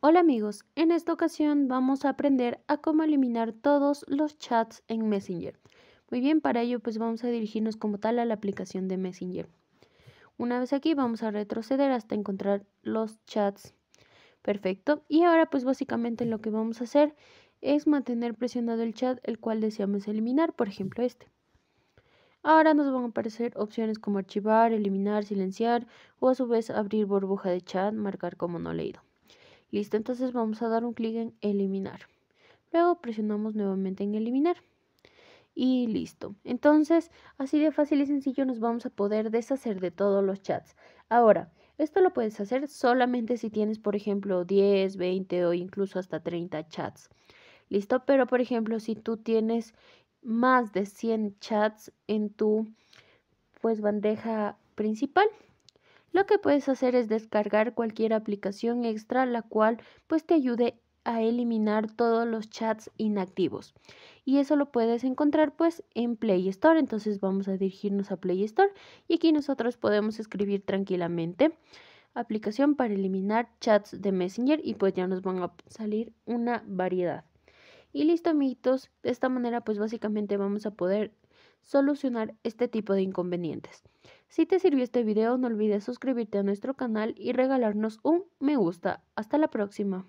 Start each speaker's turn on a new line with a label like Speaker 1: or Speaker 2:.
Speaker 1: Hola amigos, en esta ocasión vamos a aprender a cómo eliminar todos los chats en Messenger. Muy bien, para ello pues vamos a dirigirnos como tal a la aplicación de Messenger. Una vez aquí vamos a retroceder hasta encontrar los chats. Perfecto. Y ahora pues básicamente lo que vamos a hacer es mantener presionado el chat el cual deseamos eliminar, por ejemplo este. Ahora nos van a aparecer opciones como archivar, eliminar, silenciar o a su vez abrir burbuja de chat, marcar como no leído. Listo, entonces vamos a dar un clic en eliminar. Luego presionamos nuevamente en eliminar. Y listo. Entonces, así de fácil y sencillo nos vamos a poder deshacer de todos los chats. Ahora, esto lo puedes hacer solamente si tienes, por ejemplo, 10, 20 o incluso hasta 30 chats. Listo, pero por ejemplo, si tú tienes más de 100 chats en tu pues bandeja principal, lo que puedes hacer es descargar cualquier aplicación extra la cual pues te ayude a eliminar todos los chats inactivos. Y eso lo puedes encontrar pues en Play Store. Entonces vamos a dirigirnos a Play Store y aquí nosotros podemos escribir tranquilamente aplicación para eliminar chats de Messenger y pues ya nos van a salir una variedad. Y listo amiguitos, de esta manera pues básicamente vamos a poder solucionar este tipo de inconvenientes. Si te sirvió este video no olvides suscribirte a nuestro canal y regalarnos un me gusta. Hasta la próxima.